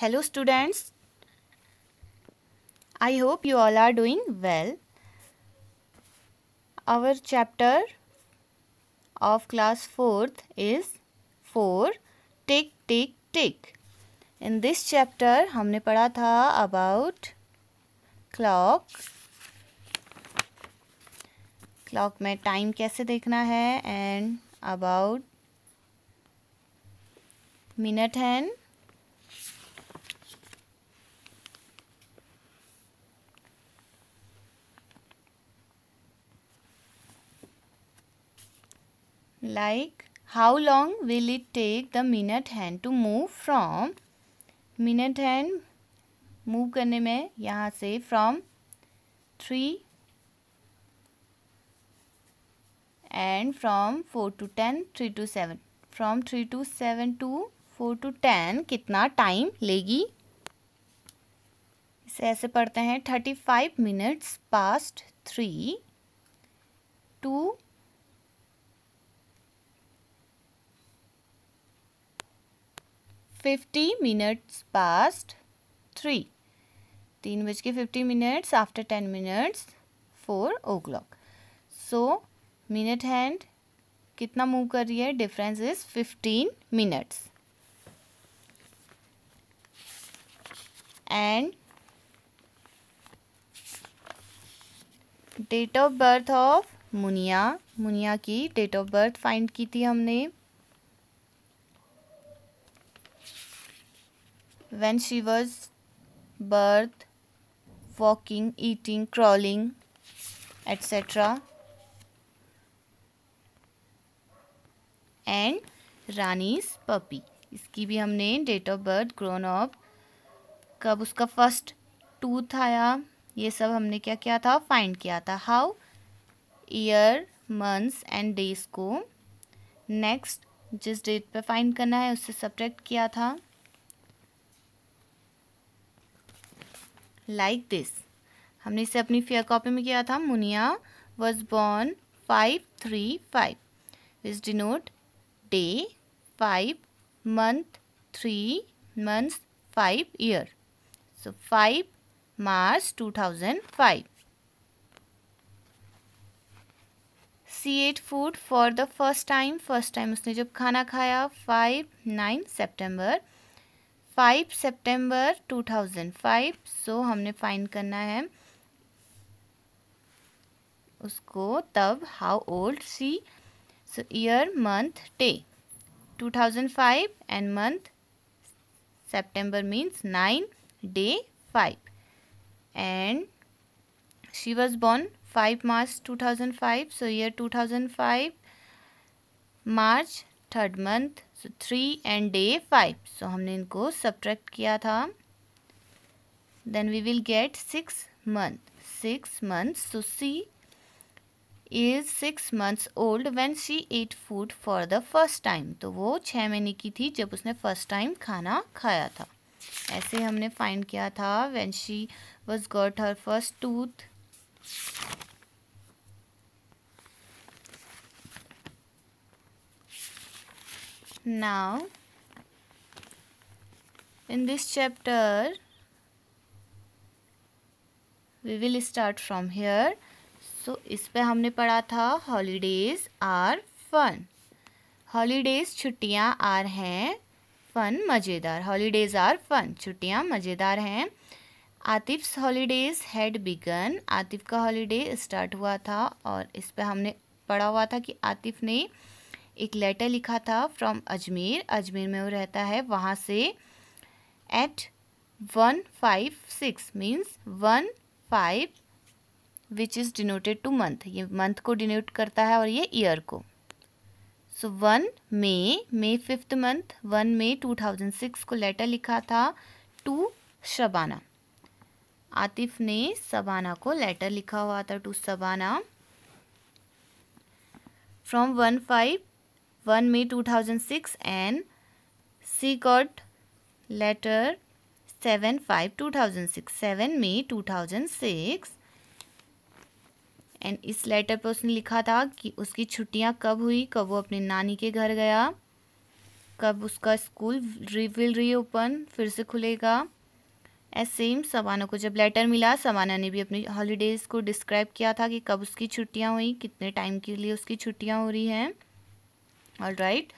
Hello students I hope you all are doing well our chapter of class fourth is four tick tick tick in this chapter हमने पढ़ा था about clock clock में time कैसे देखना है and about minute hand like how long will it take the minute hand to move from minute hand move karne mein yahan se from 3 and from 4 to 10 3 to 7 from 3 to 7 to 4 to 10 kitna time legi ise aise padhte hain 35 minutes past 3 to fifty minutes past three तीन बज के fifty minutes after ten minutes four o'clock so minute hand कितना move कर रही है difference is fifteen minutes and date of birth of Munia Munia की date of birth find की थी हमने when she was birth walking eating crawling etc and रानीज puppy इसकी भी हमने date of birth grown of कब उसका फर्स्ट टूथ आया ये सब हमने क्या किया था फाइंड किया था how year months and days को नेक्स्ट जिस डेट पे फाइंड करना है उससे सब्जेक्ट किया था लाइक दिस हमने इसे अपनी फेयर कॉपी में किया था Munia was born five three five which denote day five month three month five year so five March two thousand five she ate food for the first time first time उसने जब खाना खाया five nine September five September two thousand five so हमने find करना है उसको तब how old she so year month day two thousand five and month September means nine day five and she was born five March two thousand five so year two thousand five March third month so three and day five so हमने इनको subtract किया था then we will get six month six month so she is six months old when she ate food for the first time तो वो छः महीने की थी जब उसने फर्स्ट टाइम खाना खाया था ऐसे हमने फाइंड किया था when she was got her first tooth Now, in this chapter, we will start from here so इस पर हमने पढ़ा था हॉलीडेज आर फन हॉलीडेज छुट्टियाँ आर हैं फ़न मज़ेदार हॉलीडेज आर फन छुट्टियाँ मज़ेदार हैं आतिफ्स हॉलीडेज हैड बिगन आतिफ का हॉलीडे स्टार्ट हुआ था और इस पर हमने पढ़ा हुआ था कि आतिफ ने एक लेटर लिखा था फ्रॉम अजमेर अजमेर में वो रहता है वहाँ से eight one five six means one five which is denoted to month ये मंथ को डिनोट करता है और ये ईयर को so one May May fifth month one May two thousand six को लेटर लिखा था टू शबाना आतिफ ने सबाना को लेटर लिखा हुआ था to Sabana from one five one May two thousand six she caught letter seven five two thousand six seven May two thousand six and इस letter पर उसने लिखा था कि उसकी छुट्टियां कब हुई कब वो अपने नानी के घर गया कब उसका स्कूल विल रीओपन फिर से खुलेगा एज सेम सवाना को जब लेटर मिला सवाना ने भी अपनी हॉलीडेज़ को डिस्क्राइब किया था कि कब उसकी छुट्टियां हुई कितने टाइम के लिए उसकी छुट्टियां हो रही हैं ऑल राइट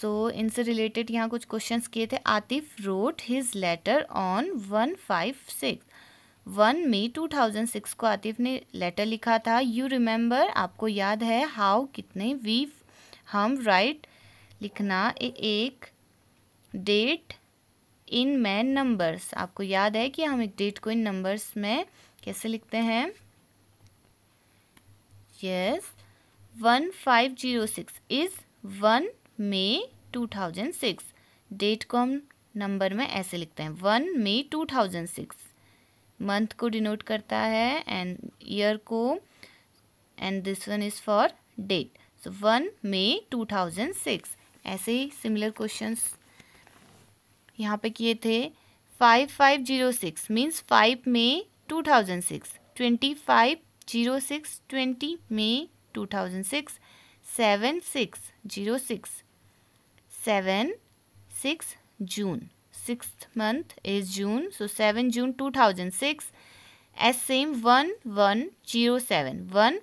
सो इनसे रिलेटेड यहाँ कुछ क्वेश्चंस किए थे Atif wrote his letter on one five six one May two thousand six को आतिफ ने लेटर लिखा था यू रिमेंबर आपको याद है हाउ कितने वी हम राइट लिखना ए, एक डेट इन मैन नंबर्स आपको याद है कि हम एक डेट को इन नंबर्स में कैसे लिखते हैं yes one five zero six is one May two thousand six date को हम नंबर में ऐसे लिखते हैं one May two thousand six month को डिनोट करता है एंड ईयर को and this one is for date so one May two thousand six ऐसे ही सिमिलर क्वेश्चंस यहाँ पे किए थे five five zero six means five May two thousand six twenty five zero six twenty May two thousand six seven six zero six seven six June six month is June so seven June two thousand six as same one one zero seven one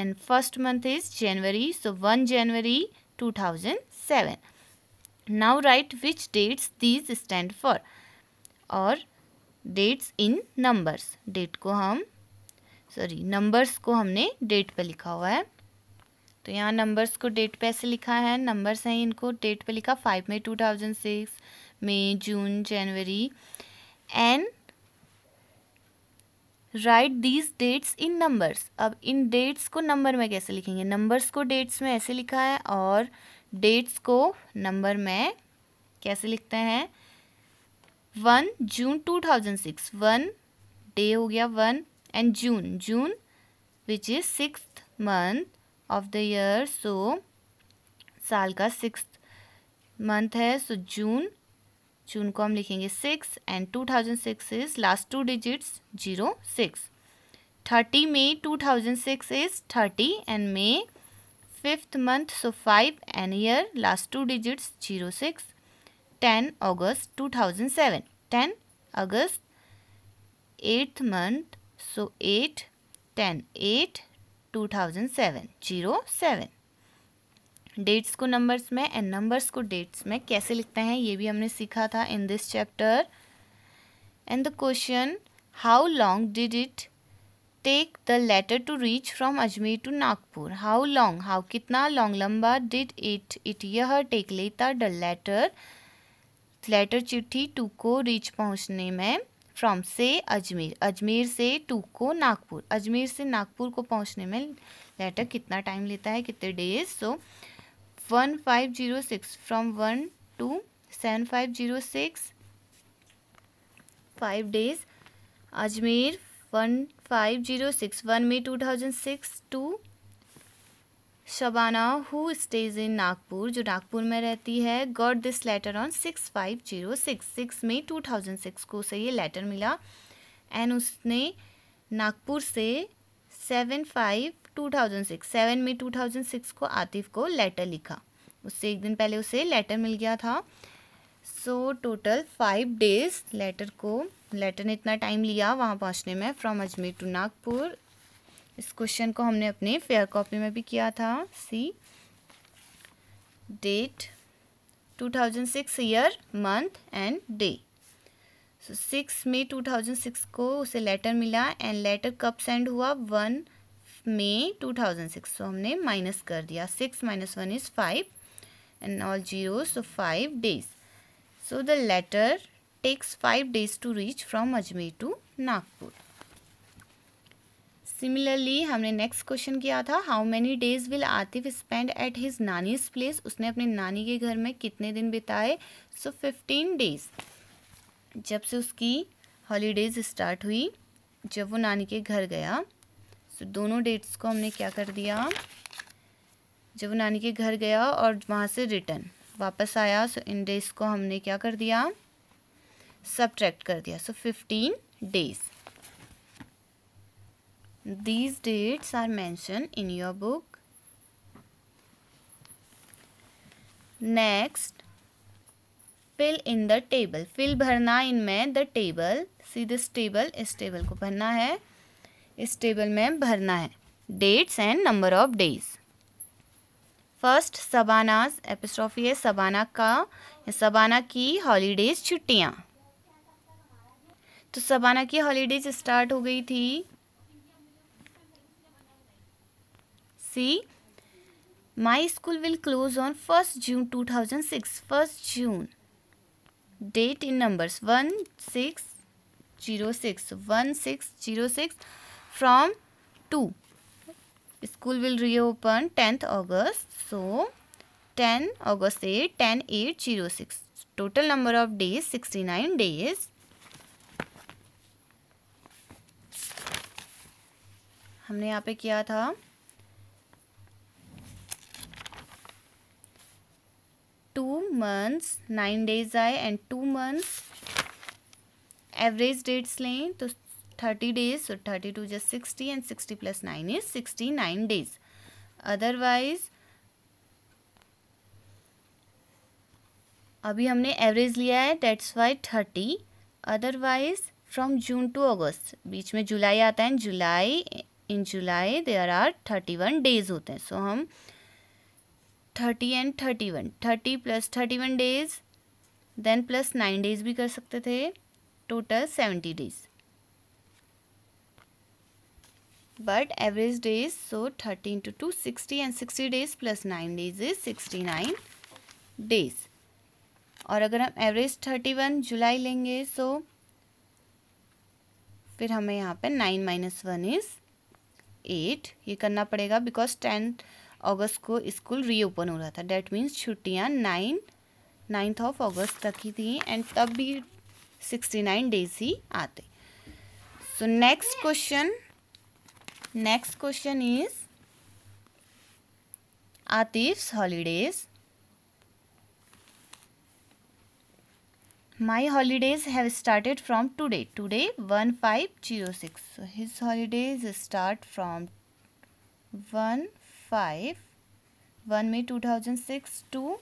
and first month is January so one January two thousand seven now write which dates these stand for और dates in numbers date को हम sorry numbers को हमने date पर लिखा हुआ है तो यहाँ नंबर्स को डेट पे ऐसे लिखा है नंबर्स हैं इनको डेट पे लिखा five May two thousand six May June January and write these dates in numbers अब इन डेट्स को नंबर में कैसे लिखेंगे नंबर्स को डेट्स में ऐसे लिखा है और डेट्स को नंबर में कैसे लिखते हैं one June two thousand six one day हो गया one and June June which is six month of the year so साल का सिक्स मंथ है सो जून जून को हम लिखेंगे six and two thousand six is last two digits zero six thirty May two thousand six is thirty and May fifth month so five and year last two digits zero six ten August two thousand seven ten August eighth month so eight ten eight two thousand seven zero seven dates को numbers में and numbers को dates में कैसे लिखते हैं ये भी हमने सीखा था इन this chapter and the question how long did it take the letter to reach from Ajmer to Nagpur how long how कितना लॉन्ग लंबा डिड इट इट यह टेक लेता द लेटर लेटर चिट्ठी टू को रीच पहुँचने में फ्रॉम से अजमेर अजमेर से टू को नागपुर अजमेर से नागपुर को पहुंचने में लेटर कितना टाइम लेता है कितने days so one five zero six from one two seven five zero six five days Ajmer one five zero six one May two thousand six two Shabana who stays in Nagpur जो नागपुर में रहती है got this letter on six five zero six six में two thousand six को उसे ये letter मिला and उसने नागपुर से seven five two thousand six seven में टू थाउजेंड सिक्स को आतिफ को लेटर लिखा उससे एक दिन पहले उसे लेटर मिल गया था so total five days letter को लेटर ने इतना टाइम लिया वहाँ पहुँचने में फ्रॉम अजमेर टू नागपुर इस क्वेश्चन को हमने अपने फेयर कॉपी में भी किया था see date 2006 year month and day so six May 2006 को उसे लेटर मिला एंड लेटर कब सेंड हुआ वन मई 2006 सो हमने माइनस कर दिया six minus one is five and all zero so five days so the letter takes five days to reach from Ajmer to Nagpur similarly हमने next question किया था how many days will Atif spend at his nannies place उसने अपने नानी के घर में कितने दिन बिताए सो फिफ्टीन डेज जब से उसकी हॉलीडेज स्टार्ट हुई जब वो नानी के घर गया सो so, दोनों डेट्स को हमने क्या कर दिया जब वो नानी के घर गया और वहाँ से रिटर्न वापस आया सो so इन डेज को हमने क्या कर दिया सब्ट्रैक्ट कर दिया so fifteen days These dates are mentioned in your book. Next, fill in the table. Fill भरना इनमें the table. See this table. इस table को भरना है इस table में भरना है Dates and number of days. First Shabana's apostrophe है सबाना का सबाना की हॉलीडेज छुट्टियाँ तो सबाना की हॉलीडेज स्टार्ट हो गई थी See, my school will close on 1st June 2006. 1st June. Date in numbers 1606. 1606 from 2. School will reopen 10th August. So, 10 August 8, 10, 8, 0, 6. Total number of days 69 days. हमने यहाँ पे किया था टू मंथ्स नाइन डेज आए and two months average dates लें तो thirty days so thirty two just sixty and sixty plus nine is sixty nine days otherwise अभी हमने एवरेज लिया है dates why thirty otherwise from June to August बीच में July आता है July in July there are thirty one days होते हैं सो so, हम thirty and thirty one thirty plus thirty one days then plus nine days भी कर सकते थे total seventy days but average days so thirty into two sixty and sixty days plus nine days is sixty nine days और अगर हम average thirty one July लेंगे सो so फिर हमें यहाँ पे nine minus one is eight ये करना पड़ेगा बिकॉज टेंथ अगस्त को स्कूल रीओपन हो रहा था डैट मीन्स छुट्टियाँ नाइन नाइन्थ ऑफ अगस्त तक ही थी एंड तब भी सिक्सटी नाइन डेज ही आते so next question next question is Atif's holidays my holidays have started from today today 1506 so his holidays start from 1 five one May two thousand six two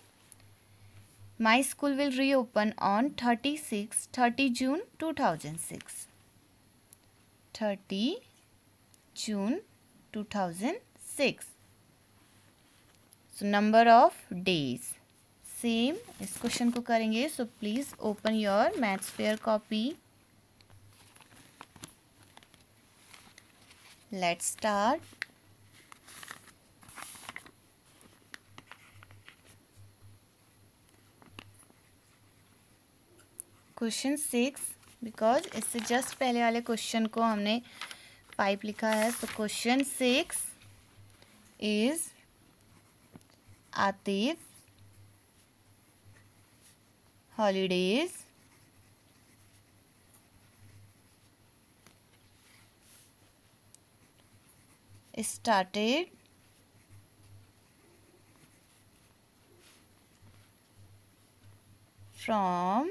my school will reopen on thirty six thirty June two thousand six thirty June two thousand six so number of days same इस question को करेंगे so please open your maths fair copy let's start question six because इससे just पहले वाले question को हमने पाइप लिखा है तो question six is Atif holidays started from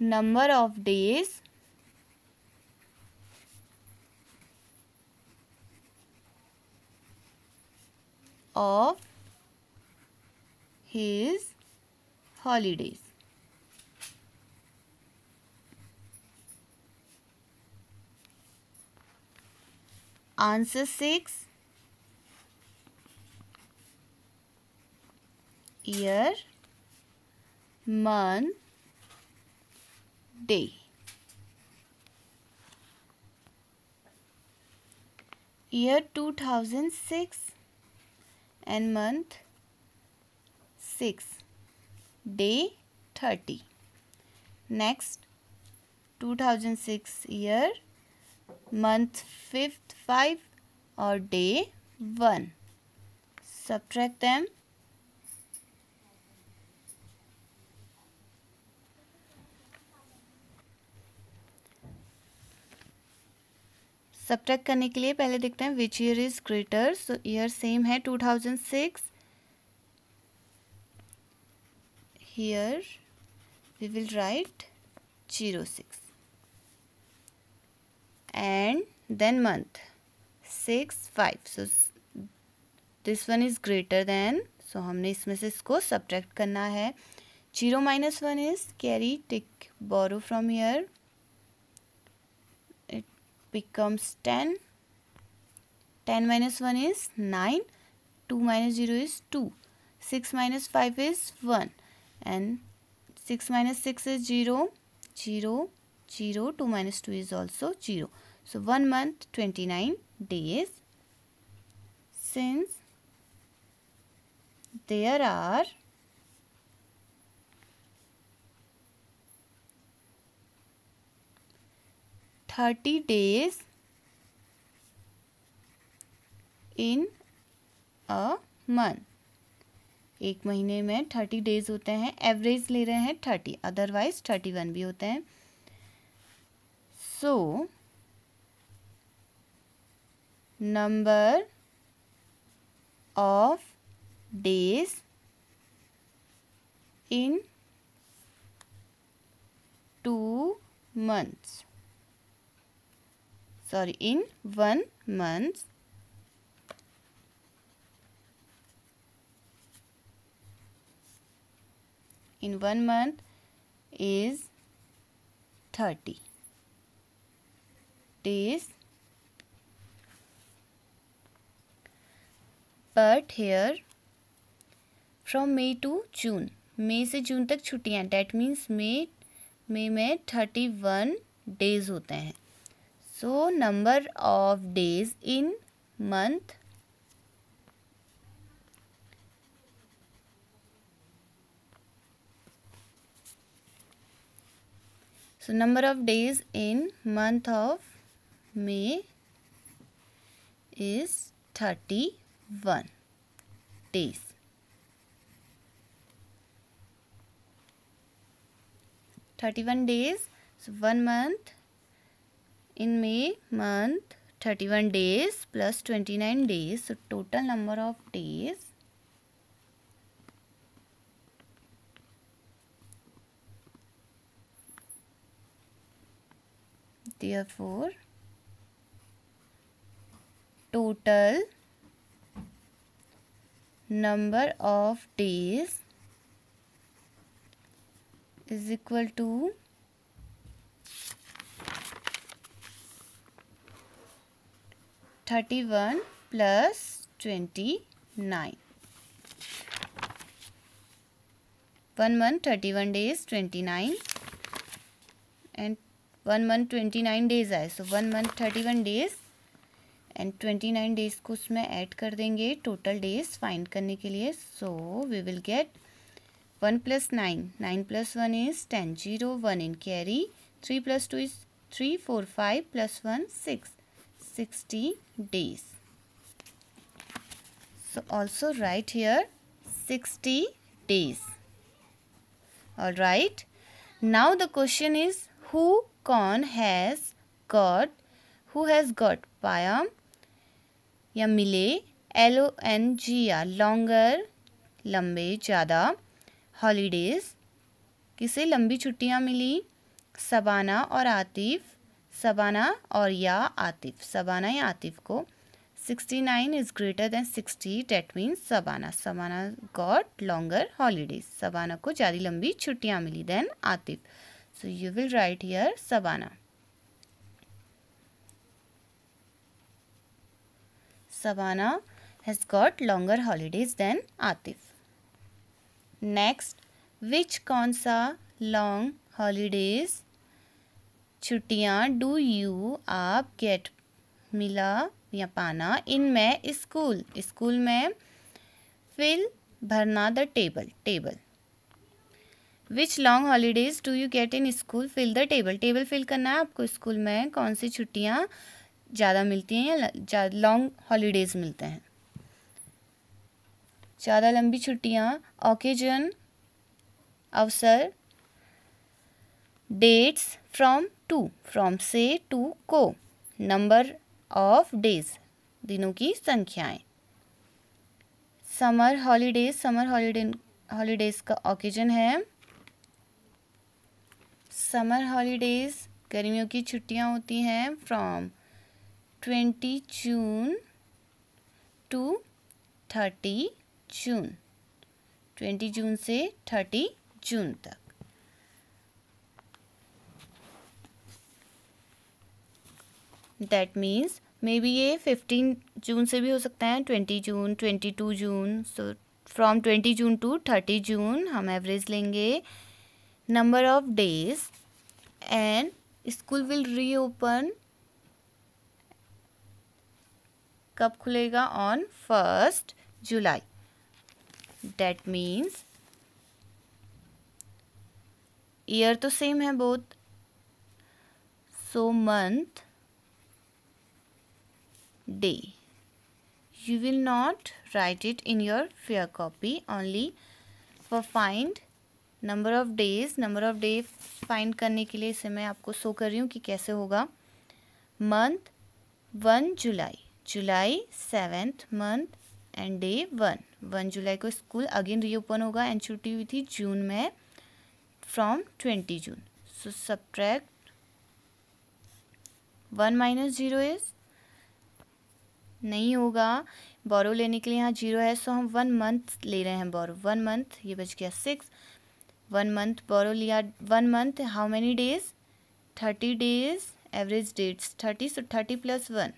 number of days of his holidays. Answer 6 Year Month day. Year 2006 and month 6 day 30 next 2006 year month 5th 5 or day 1 subtract them subtract करने के लिए पहले देखते हैं which year is greater so year same है two thousand six we will write zero six and then month six five so this one is greater than so हमने इसमें से इसको सब्ट्रैक्ट करना है zero minus one is carry tick borrow from year becomes 10 10 minus 1 is 9 2 minus 0 is 2 6 minus 5 is 1 and 6 minus 6 is 0 0 0 2 minus 2 is also 0 so 1 month 29 days since there are thirty days in a month एक महीने में thirty days होते हैं average ले रहे हैं thirty otherwise thirty one भी होते हैं so number of days in two months sorry in one month in one month is 30 days but here from May to June may se june tak chuttiyan that means may may mein 31 days hote hain So number of days in month So number of days in month of May is 31 days. Thirty-one days, so one month in May month 31 days plus 29 days so total number of days therefore total number of days is equal to thirty one plus twenty nine one month thirty one days twenty nine and one month twenty nine days आए so one month thirty one days and twenty nine days को उसमें add कर देंगे total days find करने के लिए so we will get one plus nine nine plus one is ten zero one in carry three plus two is three four five plus one six 60 days so also write here 60 days all right now the question is who con has got who has got Payam ya mile L-O-N-G या longer लंबे ज़्यादा holidays किसे लंबी छुट्टियाँ मिली सबाना और आतिफ़ सबाना और या आतिफ सबाना या आतिफ को sixty nine is greater than sixty date means Shabana Shabana got longer holidays Shabana को ज़्यादा लंबी छुट्टियाँ मिली than Atif so you will write here Shabana Shabana has got longer holidays than Atif next which कौन सा लॉन्ग हॉलीडेज छुट्टियाँ डू यू आप गेट मिला या पाना इन में स्कूल स्कूल में फिल भरना the table table which long holidays do you get in school fill the table table fill करना है आपको स्कूल में कौन सी छुट्टियाँ ज़्यादा मिलती हैं या लॉन्ग हॉलीडेज मिलते हैं ज़्यादा लंबी छुट्टियाँ ओकेजन अवसर डेट्स फ्रॉम टू फ्रॉम से टू को नंबर ऑफ डेज दिनों की संख्याएं summer holidays summer holiday holidays का ऑकेजन है समर हॉलीडेज गर्मियों की छुट्टियां होती हैं from twenty June to thirty June twenty June से थर्टी जून तक दैट मीन्स मे बी ये फिफ्टीन जून से भी हो सकता है twenty June twenty two June so from twenty June to thirty June हम एवरेज लेंगे number of days and school will reopen कब खुलेगा on first July that means year तो सेम है both so month day you will not write it in your fair copy only for find number of days number of day find करने के लिए इसे मैं आपको शो कर रही हूँ कि कैसे होगा month one July July seventh month and day one one July को स्कूल अगेन रीओपन होगा एंड छुट्टी हुई थी जून में from twenty June so subtract one minus zero is नहीं होगा बोरो लेने के लिए यहाँ जीरो है सो हम वन मंथ ले रहे हैं बोरो वन मंथ ये बच गया सिक्स वन मंथ बोरो लिया one month how many days thirty days average dates thirty so thirty plus one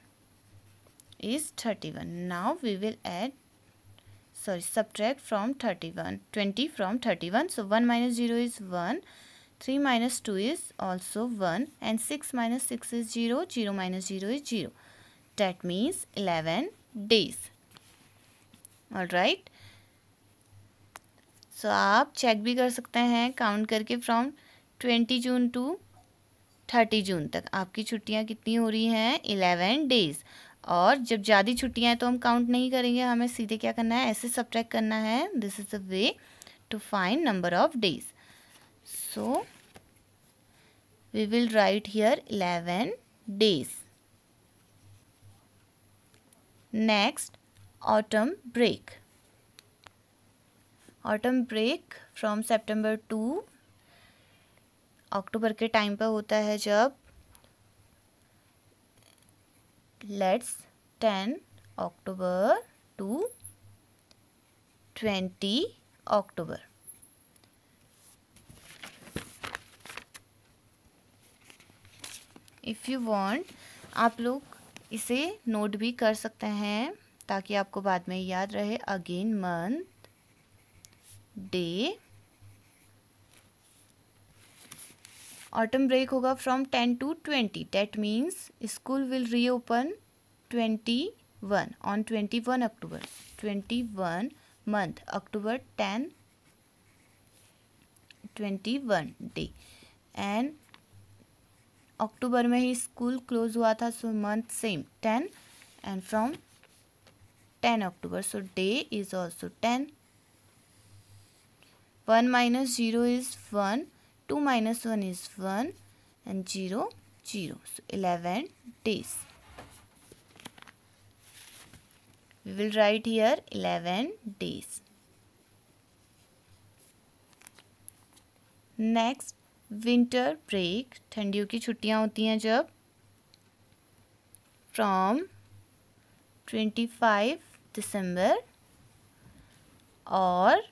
is thirty one now we will add sorry subtract from thirty one twenty from thirty one so one minus zero is one three minus two is also one and six minus six is zero zero minus zero is zero that means 11 days all right so आप check भी कर सकते हैं count करके from 20 June to 30 जून तक आपकी छुट्टियां कितनी हो रही हैं 11 डेज़ और जब ज़्यादा छुट्टियाँ हैं तो हम काउंट नहीं करेंगे हमें सीधे क्या करना है ऐसे सब्ट्रैक्ट करना है this is the way to find number of days so we will write here eleven days next autumn break autumn break from September to October के टाइम पर होता है जब let's ten October to twenty October if you want आप लोग इसे note भी कर सकते हैं ताकि आपको बाद में याद रहे again month day autumn break होगा from ten to twenty date means school will reopen twenty one on twenty one October twenty one month October ten twenty one day and October में ही स्कूल क्लोज हुआ था so month same ten and from ten October so day is also ten one minus zero is one two minus one is one and zero zero so eleven days we will write here eleven days next winter break ठंडियों की छुट्टियां होती हैं जब from twenty five December और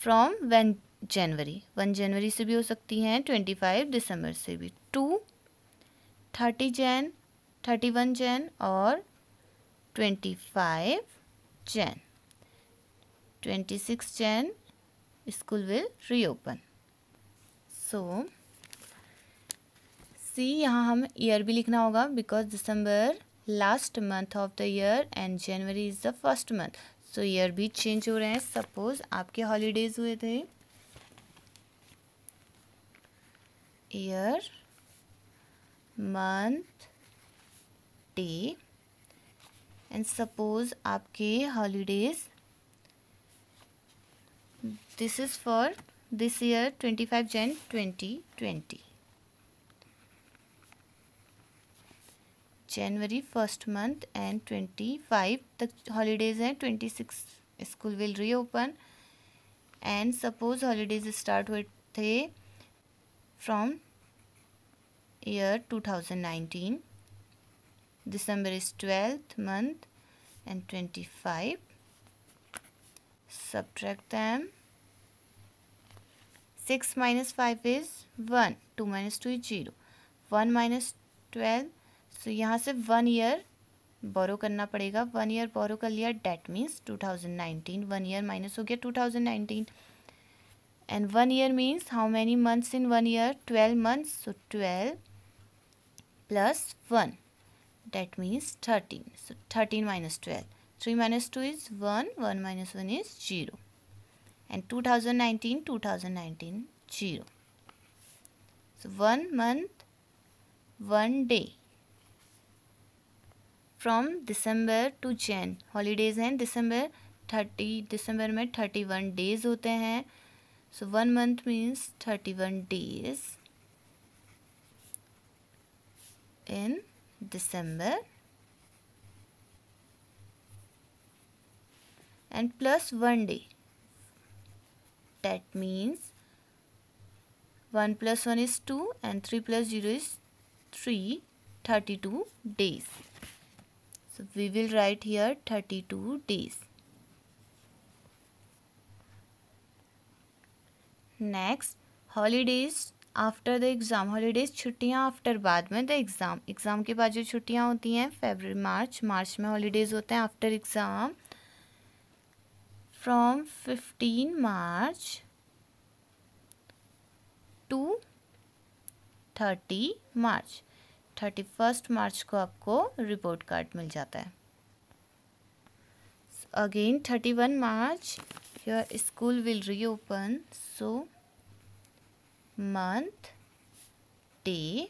from one January one January से भी हो सकती हैं ट्वेंटी फाइव दिसंबर से भी to thirty Jan thirty one Jan और twenty five Jan twenty six Jan school will reopen so see यहाँ हमें ईयर भी लिखना होगा because December last month of the year and January is the first month so year भी change हो रहे हैं सपोज आपके हॉलीडेज हुए थे year month day and suppose आपके holidays this is for this year 25 Jan 2020. January first month and 25 the holidays and 26 school will reopen and suppose holidays start with they from year 2019 December is 12th month and 25 subtract them six minus five is one two minus two is zero one minus twelve so यहाँ से one year बोरो करना पड़ेगा one year borrow कर लिया date means two thousand nineteen one year minus हो गया two thousand nineteen and one year means how many months in one year twelve months so twelve plus one date means thirteen so thirteen minus twelve three minus two is one one minus one is zero and 2019 2019 0 so one month one day from december to jan holidays हैं december 30 december में 31 days होते हैं so one month means 31 days in december and plus one day that means 1 plus 1 is 2 and 3 plus 0 is 3 32 days so we will write here 32 days next holidays after the exam holidays छुट्टियाँ after बाद में the exam exam के बाद जो छुट्टियाँ होती हैं favour मार्च मार्च में हॉलीडेज़ होते हैं after exam from fifteen March to thirty March thirty first March को आपको रिपोर्ट कार्ड मिल जाता है again thirty one March your school will reopen so month day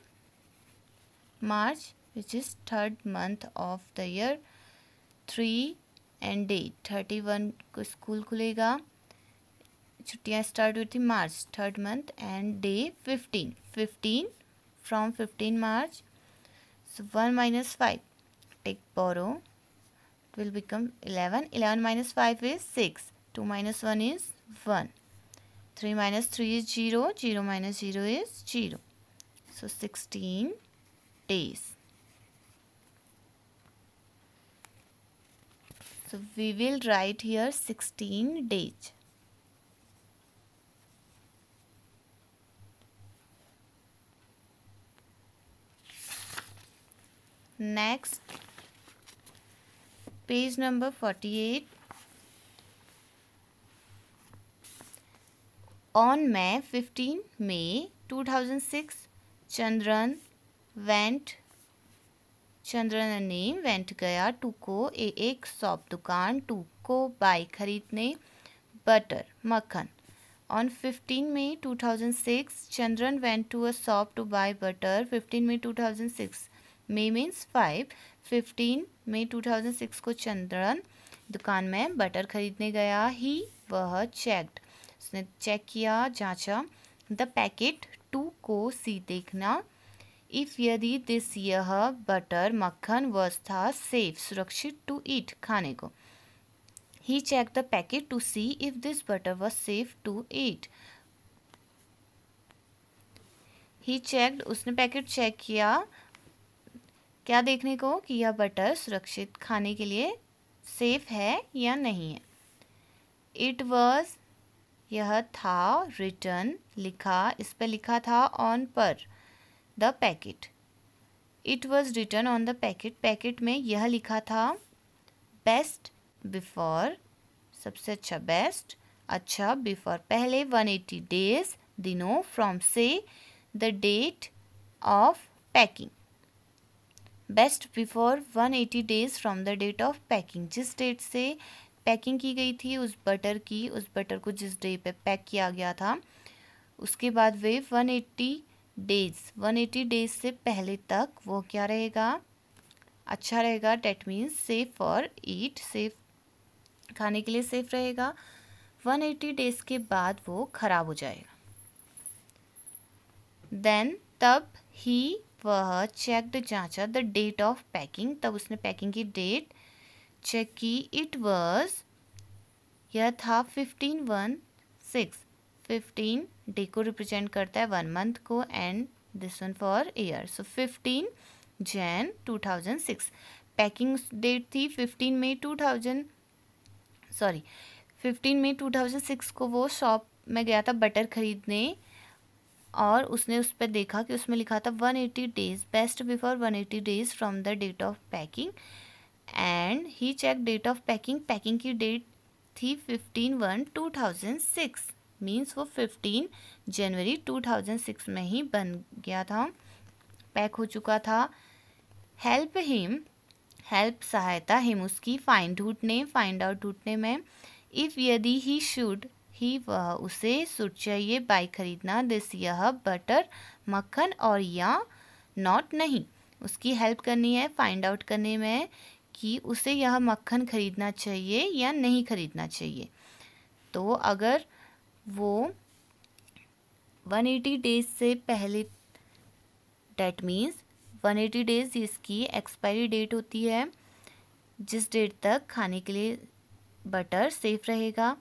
March which is third month of the year three and date thirty one को school खुलेगा छुट्टियाँ start हुई थी March third month and day fifteen fifteen from fifteen March so one minus five take borrow will become eleven eleven minus five is six two minus one is one three minus three is zero zero minus zero is zero so sixteen days So we will write here 16 days. Next, page number 48. On May 15 May 2006, Chandran went Chandran ने went गया to को ए एक shop दुकान to को by खरीदने butter मक्खन on fifteen May two thousand six Chandran went to a shop to buy butter fifteen May two thousand six May means five fifteen May two thousand six को चंद्रन दुकान में butter खरीदने गया ही वह चेकड उसने चेक किया जांचा द पैकेट टू को सी देखना इफ़ यदि दिस यह बटर मक्खन वर्स था सेफ सुरक्षित टू ईट खाने को he check the packet to see if this butter was safe to eat he checked उसने पैकेट चेक किया क्या देखने को कि यह बटर सुरक्षित खाने के लिए सेफ है या नहीं है इट वॉज यह था रिटर्न लिखा इस पर लिखा था ऑन पर the packet it was written on the packet packet में यह लिखा था बेस्ट बिफोर सबसे अच्छा बेस्ट अच्छा बिफोर पहले वन एटी डेज दिनों फ्रॉम से the date of packing best before one eighty days from the date of packing जिस डेट से पैकिंग की गई थी उस बटर की उस बटर को जिस डे पे पैक किया गया था उसके बाद वे वन एट्टी डेज 180 डेज से पहले तक वो क्या रहेगा अच्छा रहेगा date means safe for eat safe खाने के लिए सेफ रहेगा 180 डेज के बाद वो खराब हो जाएगा देन तब ही वह चेकड जांचा द डेट ऑफ पैकिंग तब उसने पैकिंग की डेट चेक की इट वॉज यह था fifteen one six fifteen day को रिप्रेजेंट करता है वन मंथ को and this one for year so fifteen Jan two thousand six packing date थी fifteen May two thousand sorry fifteen May two thousand six को वो shop में गया था बटर खरीदने और उसने उस पर देखा कि उसमें लिखा था one eighty days best before one eighty days from the date of packing and he check date of packing packing की डेट थी fifteen one two thousand six means वो fifteen January two thousand six में ही बन गया था pack हो चुका था हेल्प हिम हेल्प सहायता हिम उसकी फाइंड ढूंढने फाइंड आउट ढूंढने में इफ़ यदि ही शुड ही वह उसे सुट चाहिए बाइक खरीदना दिस यह बटर मक्खन और या नॉट नहीं उसकी हेल्प करनी है फाइंड आउट करने में कि उसे यह मक्खन खरीदना चाहिए या नहीं खरीदना चाहिए तो अगर वो 180 डेज से पहले डैट मीन्स 180 डेज इसकी एक्सपायरी डेट होती है जिस डेट तक खाने के लिए बटर सेफ रहेगा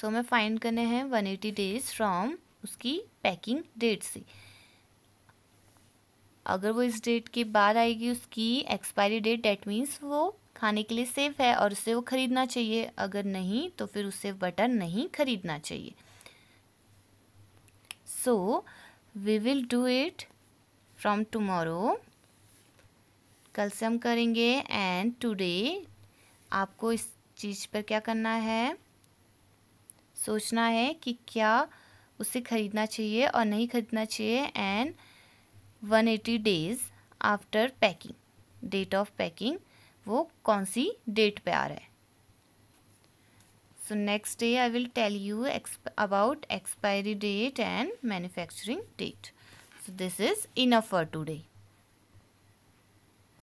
सो हमें फाइंड करने हैं 180 डेज फ्रॉम उसकी पैकिंग डेट से अगर वो इस डेट के बाद आएगी उसकी एक्सपायरी डेट डैट मीन्स वो खाने के लिए सेफ़ है और उसे वो ख़रीदना चाहिए अगर नहीं तो फिर उसे बटर नहीं ख़रीदना चाहिए so we will do it from tomorrow कल से हम करेंगे एंड टुडे आपको इस चीज़ पर क्या करना है सोचना है कि क्या उसे ख़रीदना चाहिए और नहीं ख़रीदना चाहिए and 180 days after packing date of packing वो कौन सी डेट पे आ रहा है so next day I will tell you about expiry date and manufacturing date so this is enough for today